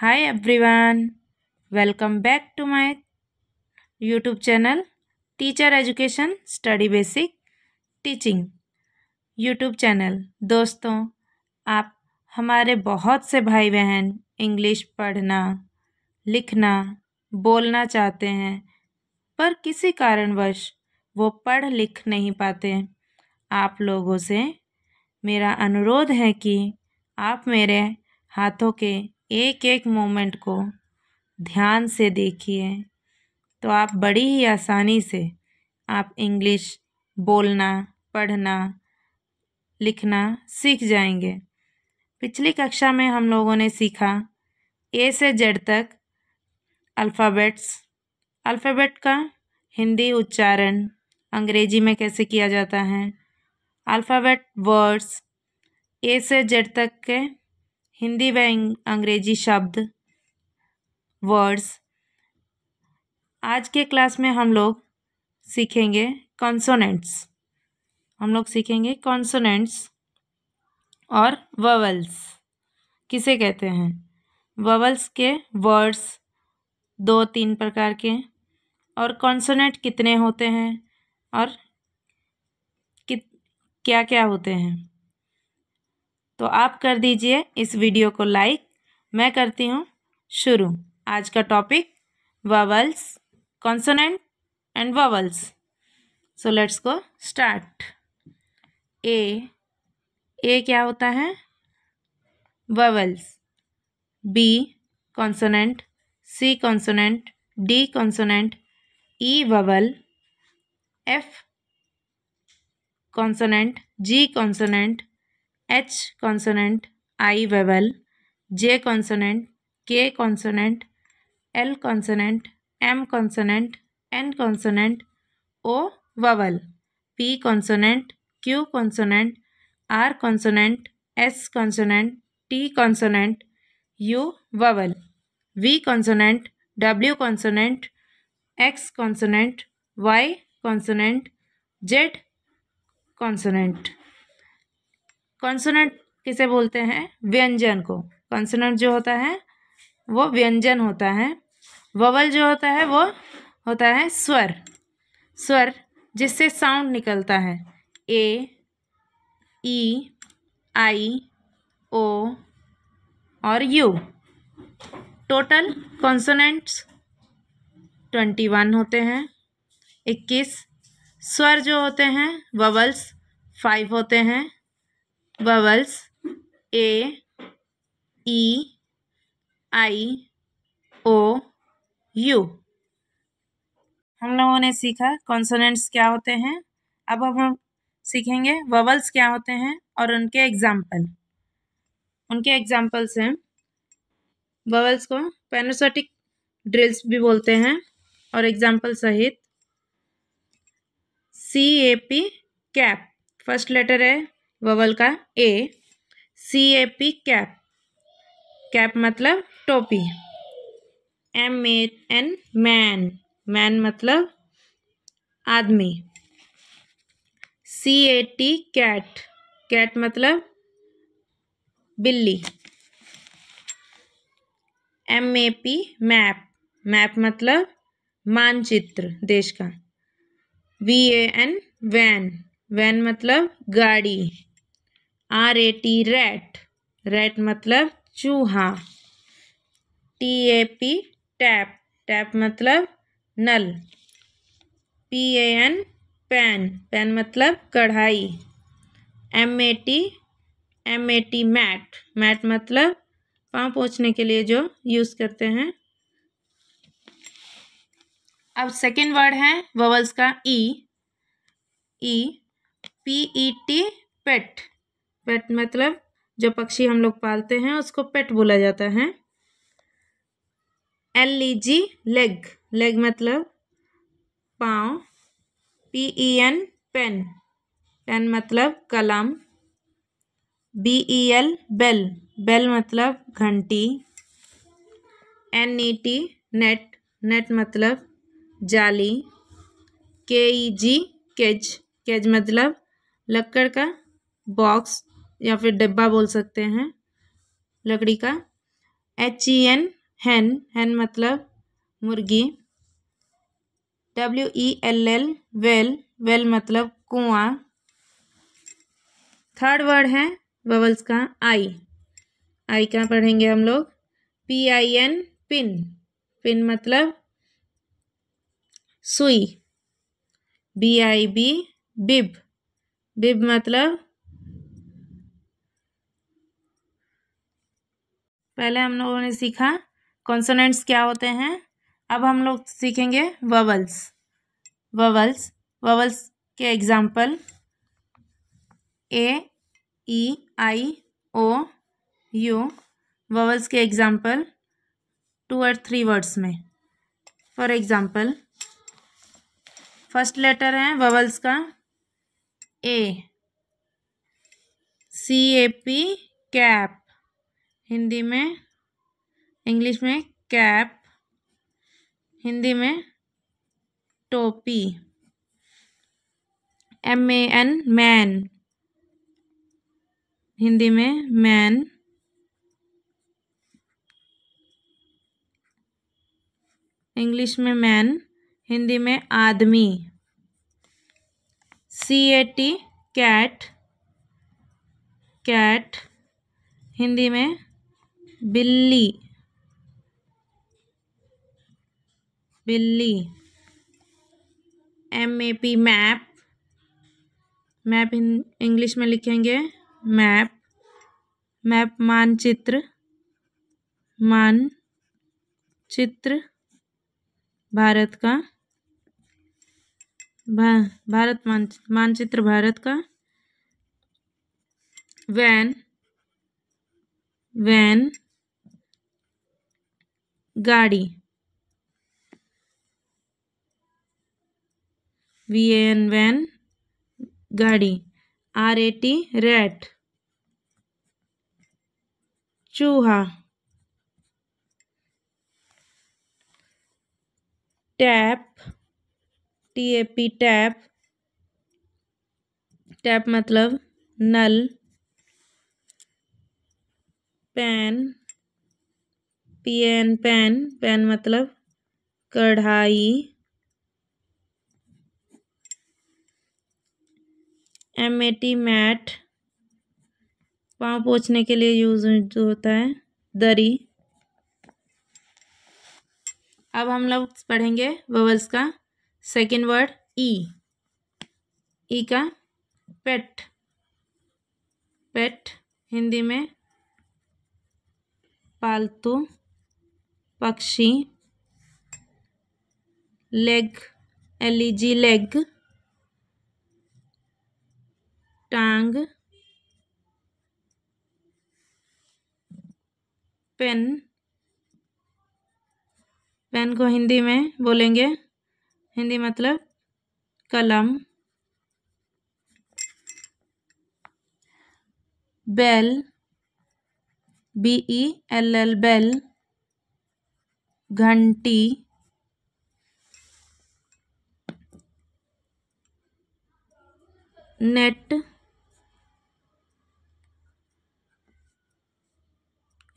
hi everyone welcome back to my YouTube channel teacher education study basic teaching YouTube channel दोस्तों आप हमारे बहुत से भाई बहन इंग्लिश पढ़ना लिखना बोलना चाहते हैं पर किसी कारणवश वो पढ़ लिख नहीं पाते आप लोगों से मेरा अनुरोध है कि आप मेरे हाथों के एक एक मोमेंट को ध्यान से देखिए तो आप बड़ी ही आसानी से आप इंग्लिश बोलना पढ़ना लिखना सीख जाएंगे पिछली कक्षा में हम लोगों ने सीखा ए से जेड तक अल्फ़ाबेट्स अल्फ़ाबेट का हिंदी उच्चारण अंग्रेजी में कैसे किया जाता है अल्फ़ाबेट वर्ड्स ए से जेड तक के हिंदी व अंग्रेजी शब्द वर्ड्स आज के क्लास में हम लोग सीखेंगे कॉन्सोनेंट्स हम लोग सीखेंगे कॉन्सोनेंट्स और ववल्स किसे कहते हैं ववल्स के वर्ड्स दो तीन प्रकार के और कॉन्सोनेंट कितने होते हैं और कित क्या क्या होते हैं तो आप कर दीजिए इस वीडियो को लाइक मैं करती हूँ शुरू आज का topic vowels consonant and vowels so let's go start A A क्या होता है vowels B consonant C consonant D consonant E vowel F consonant G consonant H consonant I vowel J consonant K consonant L consonant M consonant N consonant O vowel P consonant Q consonant R consonant S consonant T consonant U vowel V consonant W consonant X consonant Y consonant Z consonant consonant किसे बोलते हैं व्यंजन को consonant जो होता है वो व्यंजन होता है ववल जो होता है वो होता है स्वर स्वर जिससे साउंड निकलता है ए ई आई ओ और U total consonants twenty one होते हैं इक्कीस स्वर जो होते हैं ववल्स फाइव होते हैं vowels a e I O U हम लोगों ने सीखा कॉन्सोनेंट्स क्या होते हैं अब हम सीखेंगे ववल्स क्या होते हैं और उनके एग्जाम्पल उनके एग्जाम्पल्स हैं ववल्स को पेनोसोटिक ड्रिल्स भी बोलते हैं और एग्जाम्पल सहित C A P cap first letter है ववल का A C A P cap cap मतलब टोपी M A N man man मतलब आदमी C A T cat cat मतलब बिल्ली M A P map map मतलब मानचित्र देश का V A N van van मतलब गाड़ी R A T rat rat मतलब चूहा T A P tap tap मतलब नल P A N pan pen मतलब कढ़ाई M A T M A T mat mat मतलब पाँव पोछने के लिए जो यूज़ करते हैं अब सेकेंड वर्ड है ववल्स का ई ई पी ई टी पेट पेट मतलब जो पक्षी हम लोग पालते हैं उसको पेट बोला जाता है L E G leg leg मतलब पाँव P E N pen pen मतलब कलम B E L bell bell मतलब घंटी N E T net net मतलब जाली के ई जी केज केज मतलब लक्कड़ का बॉक्स या फिर डिब्बा बोल सकते हैं लकड़ी का एच ई एन हैन हैन मतलब मुर्गी W E L L well well मतलब कुआं थर्ड वर्ड है बबल्स का आई आई क्या पढ़ेंगे हम लोग P I N pin pin मतलब सुई बी आई बी बिब बिब मतलब पहले हम लोगों ने सीखा कॉन्सोनेंट्स क्या होते हैं अब हम लोग सीखेंगे ववल्स ववल्स ववल्स के example A E I O U vowels के एग्जाम्पल टू और थ्री वर्ड्स में फॉर एग्जाम्पल फर्स्ट लेटर है ववल्स का A C A P cap Hindi में इंग्लिश में कैप हिंदी में टोपी M A N man Hindi में मैन इंग्लिश में मैन हिंदी में आदमी C A T cat cat Hindi में बिल्ली बिल्ली M A P map map English में लिखेंगे मैप मैप मानचित्र मानचित्र भारत का भा, भारत मानचित्र भारत का वैन वैन गाड़ी वी एन वैन गाड़ी आर ए टी रेट चूहा tap T A P tap tap मतलब नल pan P N pan pan मतलब कढ़ाई एम ए टी मैट पाँव पोछने के लिए यूज होता है दरी अब हम लोग पढ़ेंगे ववल्स का सेकेंड वर्ड ई ई का पेट पेट हिंदी में पालतू पक्षी लेग एलिजी लेग टांग पेन पेन को हिंदी में बोलेंगे हिंदी मतलब कलम bell B E L L bell घंटी नेट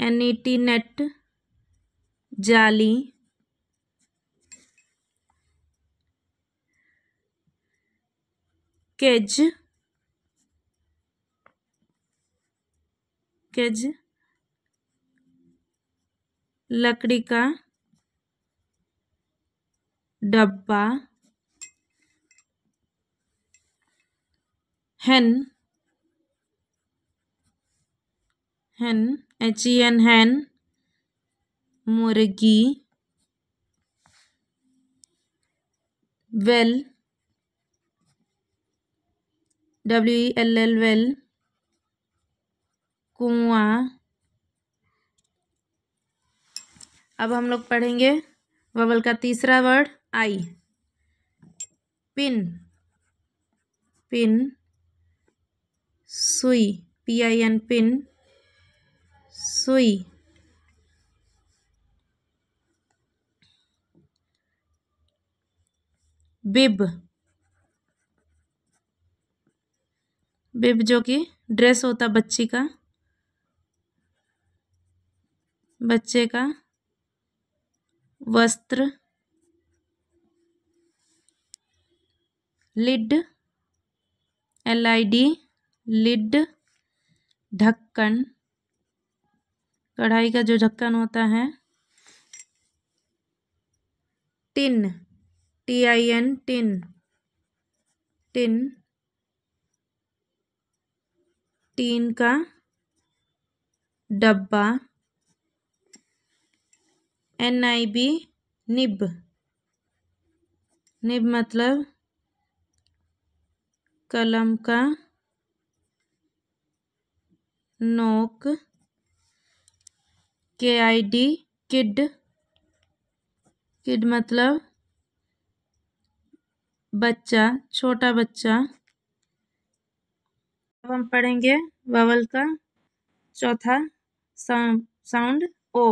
एनईटी e नेट जाली केज केज लकड़ी का डब्बा hen hen H E N hen मुर्गी well W L L well कुआ अब हम लोग पढ़ेंगे वबल का तीसरा वर्ड आई पिन पिन सुई पी आई एन पिन सुई बिब बिब जो कि ड्रेस होता बच्ची का बच्चे का वस्त्र lid L I D lid ढक्कन कढ़ाई का जो ढक्कन होता है tin T I N tin tin tin का डब्बा N I B nib nib मतलब कलम का नोक के आई डी किड किड मतलब बच्चा छोटा बच्चा अब हम पढ़ेंगे ववल का चौथा sound O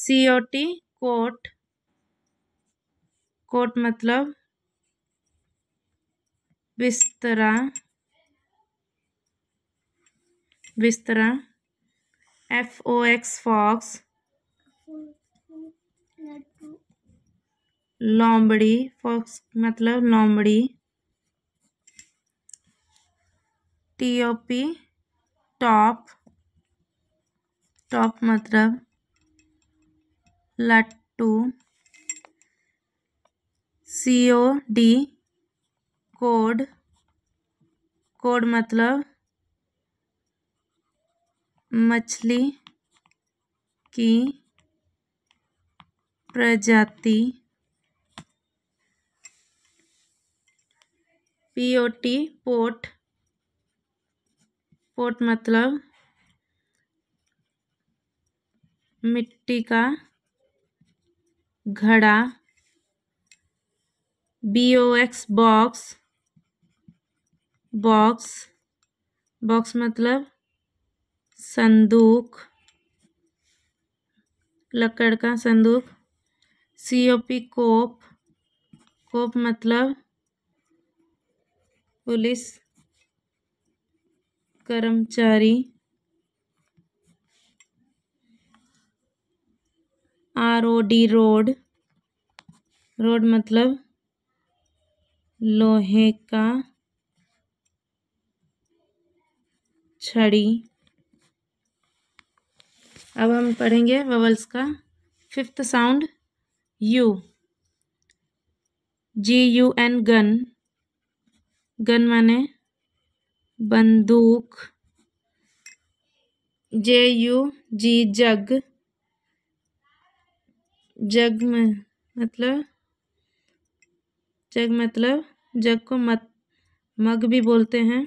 C O T cot cot मतलब बिस्तरा बिस्तरा एफ ओ एक्स फॉक्स लोमड़ी फॉक्स मतलब लोमड़ी T O P top top मतलब लट्टू C O D cod cod मतलब मछली की प्रजाति पीओटी पोट पोट मतलब मिट्टी का घड़ा B O X box box box मतलब संदूक लकड़ का संदूक सी ओ पी कोप कोप मतलब पुलिस कर्मचारी R O D rod rod मतलब लोहे का छड़ी अब हम पढ़ेंगे ववल्स का fifth sound U G U N gun gun माने बंदूक जे यू जी जग जग में मतलब जग मतलब जग को मत मग भी बोलते हैं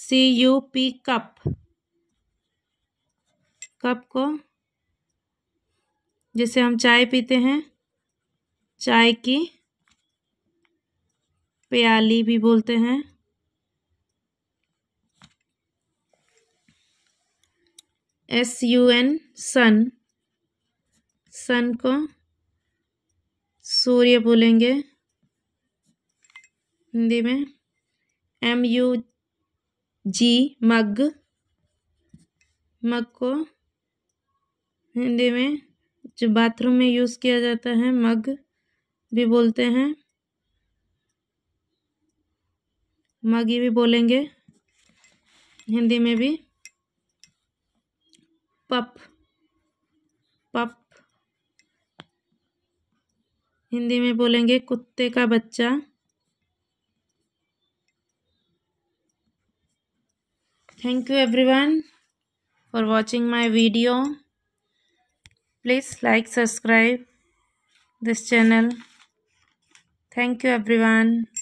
C U P cup cup को जैसे हम चाय पीते हैं चाय की प्याली भी बोलते हैं S U N sun sun को सूर्य बोलेंगे हिंदी में एम यू जी मग मग को हिंदी में जो बाथरूम में यूज़ किया जाता है मग भी बोलते हैं मगी भी बोलेंगे हिंदी में भी पप पप हिंदी में बोलेंगे कुत्ते का बच्चा thank you everyone for watching my video please like subscribe this channel thank you everyone